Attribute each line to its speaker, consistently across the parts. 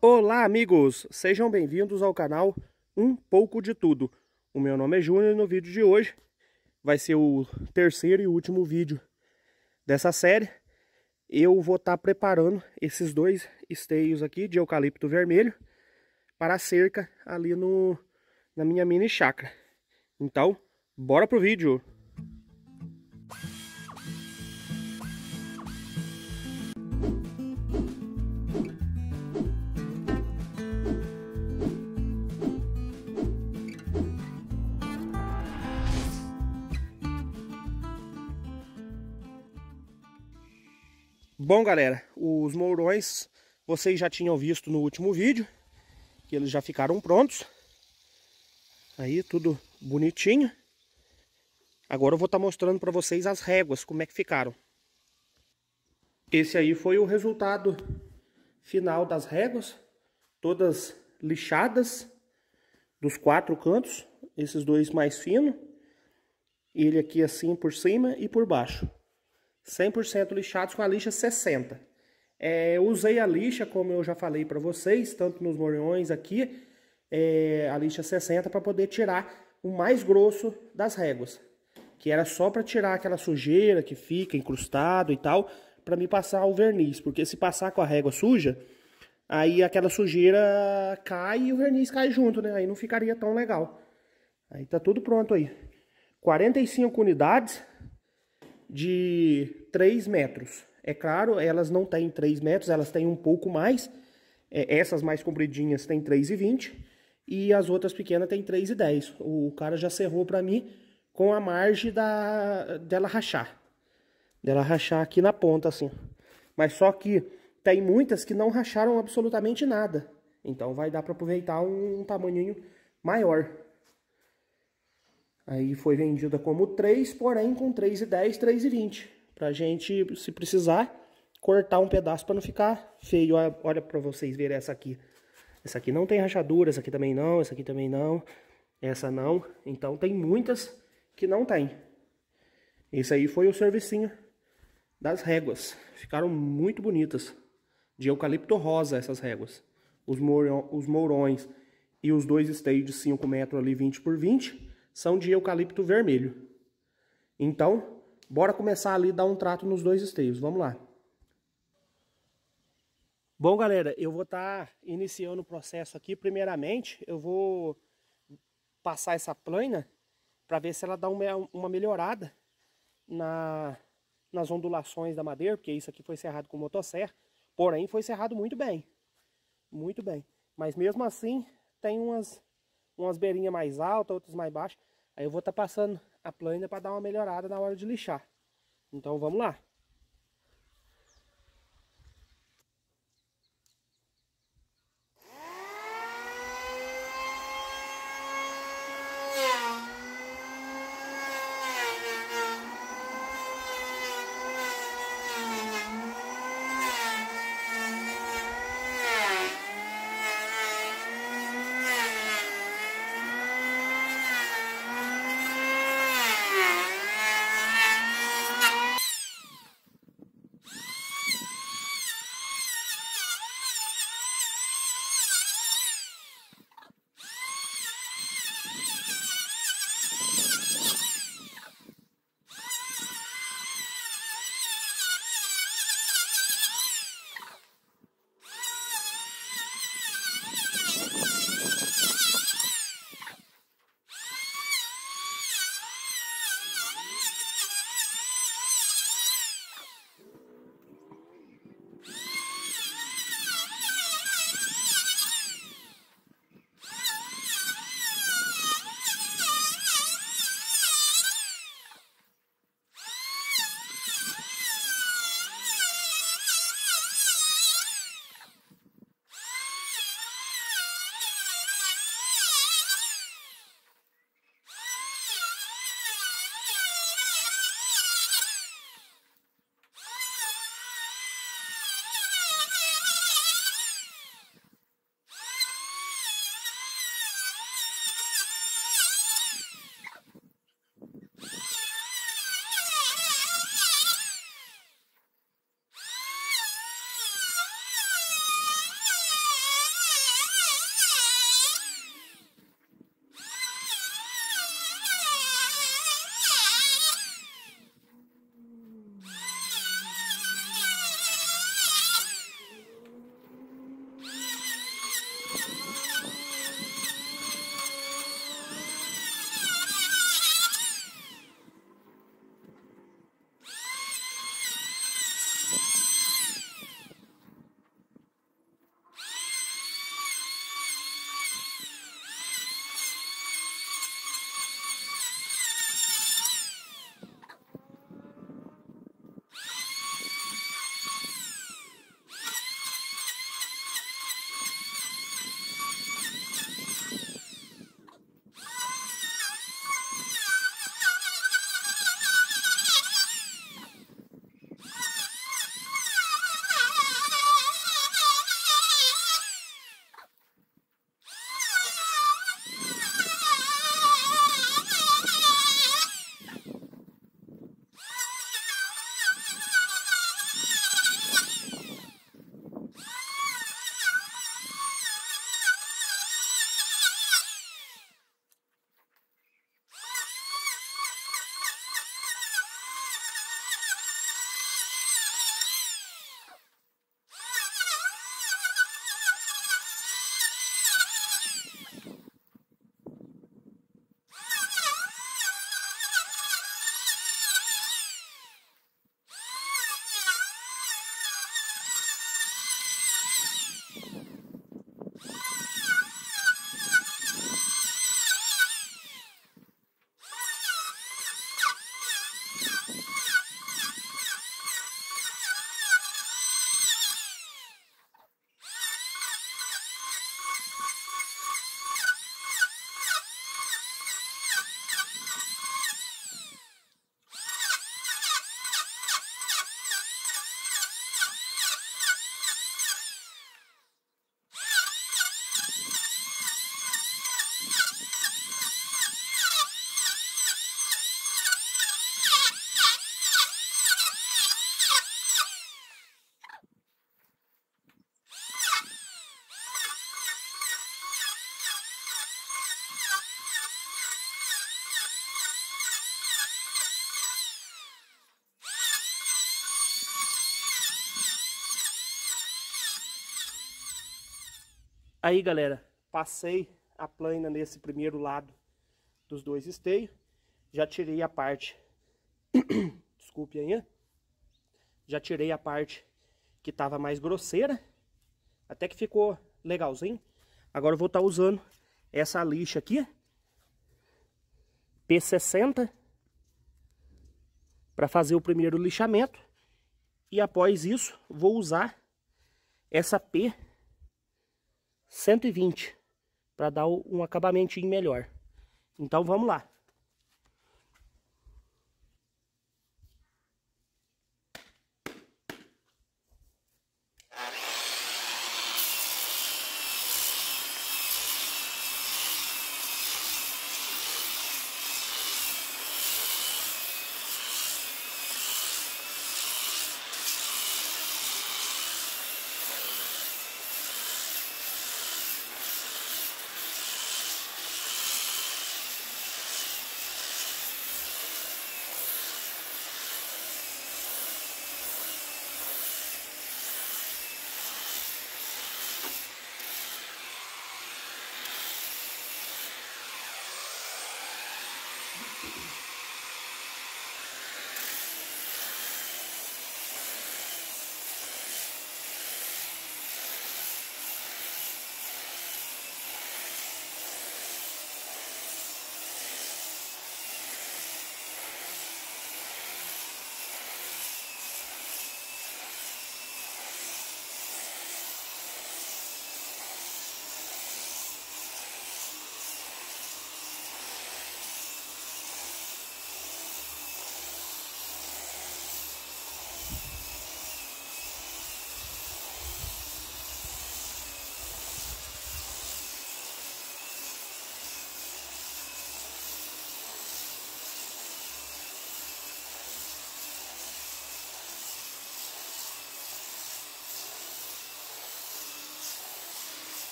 Speaker 1: Olá, amigos! Sejam bem-vindos ao canal Um Pouco de Tudo. O meu nome é Júnior e no vídeo de hoje vai ser o terceiro e último vídeo dessa série. Eu vou estar tá preparando esses dois esteios aqui de eucalipto vermelho para a cerca ali no, na minha mini chácara. Então, bora pro vídeo! Bom, galera, os mourões vocês já tinham visto no último vídeo, que eles já ficaram prontos. Aí tudo bonitinho. Agora eu vou estar tá mostrando para vocês as réguas, como é que ficaram. Esse aí foi o resultado final das réguas, todas lixadas dos quatro cantos, esses dois mais finos, ele aqui assim por cima e por baixo. 100% lixados com a lixa 60. É, usei a lixa, como eu já falei para vocês, tanto nos morreões aqui, é, a lixa 60 para poder tirar o mais grosso das réguas, que era só para tirar aquela sujeira que fica encrustado e tal, para me passar o verniz, porque se passar com a régua suja, aí aquela sujeira cai e o verniz cai junto, né? Aí não ficaria tão legal. Aí tá tudo pronto aí. 45 unidades de 3 metros. É claro, elas não têm 3 metros, elas têm um pouco mais. É, essas mais compridinhas têm 3,20 e as outras pequenas têm 3,10. O cara já cerrou para mim com a margem da, dela rachar. Dela rachar aqui na ponta, assim. Mas só que tem muitas que não racharam absolutamente nada. Então vai dar para aproveitar um, um tamanhinho maior. Aí foi vendida como 3, porém com 3,10, 3,20. Pra gente, se precisar, cortar um pedaço para não ficar feio. Olha, olha para vocês verem essa aqui. Essa aqui não tem rachadura, essa aqui também não, essa aqui também não, essa não. Então tem muitas que não tem. Esse aí foi o servicinho das réguas. Ficaram muito bonitas. De eucalipto rosa essas réguas. Os, mourão, os mourões e os dois stages 5 metros ali 20 por 20 são de eucalipto vermelho. Então, bora começar ali dar um trato nos dois esteios. Vamos lá. Bom, galera, eu vou estar tá iniciando o processo aqui. Primeiramente, eu vou passar essa plana para ver se ela dá uma, melhorada na, nas ondulações da madeira, porque isso aqui foi serrado com motosserra, porém foi serrado muito bem, muito bem. Mas mesmo assim, tem umas umas beirinhas mais altas, outras mais baixas. Aí eu vou estar tá passando a plana para dar uma melhorada na hora de lixar. Então vamos lá. Aí, galera, passei a plana nesse primeiro lado dos dois esteios. Já tirei a parte... Desculpe aí, Já tirei a parte que estava mais grosseira. Até que ficou legalzinho. Agora eu vou estar tá usando essa lixa aqui. P60 para fazer o primeiro lixamento e após isso vou usar essa P 120 para dar um acabamento melhor. Então vamos lá.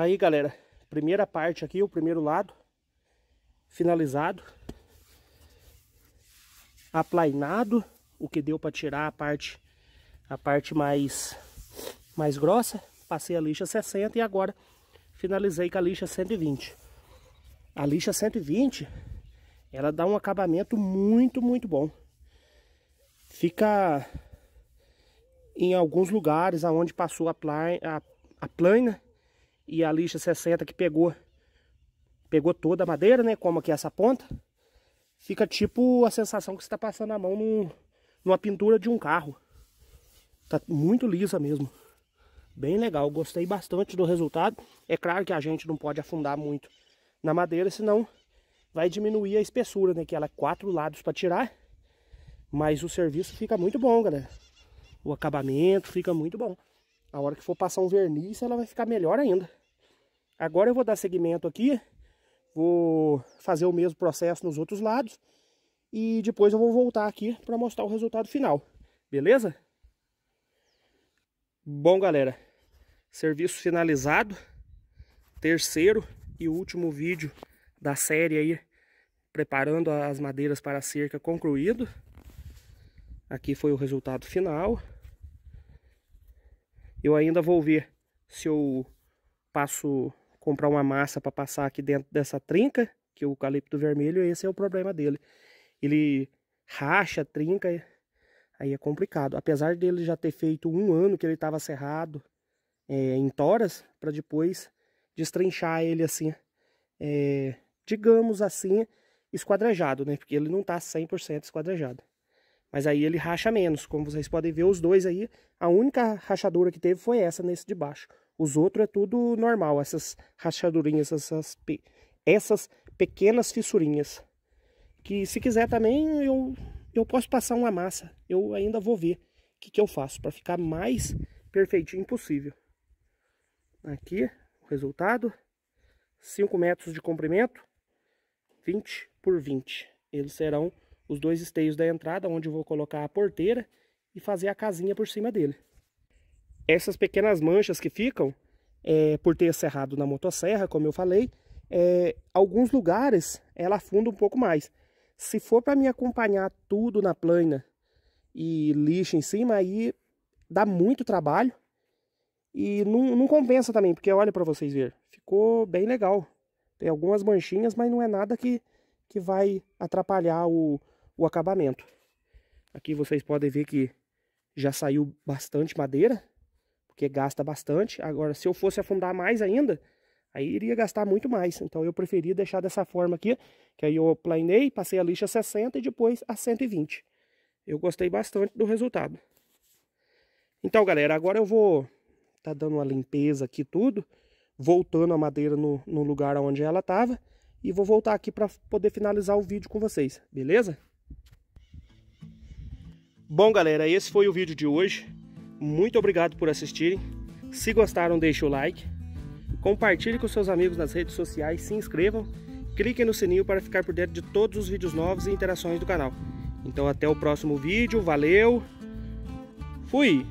Speaker 1: Aí, galera, primeira parte aqui, o primeiro lado, finalizado. Aplainado, o que deu para tirar a parte, a parte mais, mais grossa. Passei a lixa 60 e agora finalizei com a lixa 120. A lixa 120, ela dá um acabamento muito, muito bom. Fica em alguns lugares aonde passou a, plaina, a, a plana, e a lixa 60 que pegou pegou toda a madeira, né? Como aqui é essa ponta. Fica tipo a sensação que você está passando a mão num, numa pintura de um carro. Tá muito lisa mesmo. Bem legal, gostei bastante do resultado. É claro que a gente não pode afundar muito na madeira, senão vai diminuir a espessura, né? Que ela é quatro lados para tirar. Mas o serviço fica muito bom, galera. O acabamento fica muito bom. A hora que for passar um verniz, ela vai ficar melhor ainda. Agora eu vou dar segmento aqui, vou fazer o mesmo processo nos outros lados e depois eu vou voltar aqui para mostrar o resultado final, beleza? Bom, galera, serviço finalizado, terceiro e último vídeo da série aí, preparando as madeiras para a cerca concluído. Aqui foi o resultado final. Eu ainda vou ver se eu passo comprar uma massa para passar aqui dentro dessa trinca, que é o eucalipto vermelho, esse é o problema dele. Ele racha, trinca, aí é complicado. Apesar dele já ter feito um ano que ele estava cerrado é, em toras, para depois destrinchar ele assim, é, digamos assim, esquadrejado, né? Porque ele não está 100% esquadrejado. Mas aí ele racha menos, como vocês podem ver, os dois aí, a única rachadura que teve foi essa nesse de baixo. Os outros é tudo normal, essas rachadurinhas, essas, pe... essas pequenas fissurinhas. Que se quiser também eu, eu posso passar uma massa. Eu ainda vou ver o que, que eu faço para ficar mais perfeitinho possível. Aqui o resultado. 5 metros de comprimento, 20 por 20. Eles serão os dois esteios da entrada, onde eu vou colocar a porteira e fazer a casinha por cima dele. Essas pequenas manchas que ficam, é, por ter serrado na motosserra, como eu falei, é, alguns lugares ela afunda um pouco mais. Se for para me acompanhar tudo na plana e lixo em cima, aí dá muito trabalho. E não, não compensa também, porque olha para vocês ver, ficou bem legal. Tem algumas manchinhas, mas não é nada que, que vai atrapalhar o, o acabamento. Aqui vocês podem ver que já saiu bastante madeira porque gasta bastante. Agora, se eu fosse afundar mais ainda, aí iria gastar muito mais. Então, eu preferi deixar dessa forma aqui, que aí eu planei, passei a lixa 60 e depois a 120. Eu gostei bastante do resultado. Então, galera, agora eu vou tá dando uma limpeza aqui tudo, voltando a madeira no, no lugar onde ela estava e vou voltar aqui para poder finalizar o vídeo com vocês, beleza? Bom, galera, esse foi o vídeo de hoje. Muito obrigado por assistirem. Se gostaram, deixe o like. Compartilhe com seus amigos nas redes sociais, se inscrevam, cliquem no sininho para ficar por dentro de todos os vídeos novos e interações do canal. Então até o próximo vídeo, valeu, fui!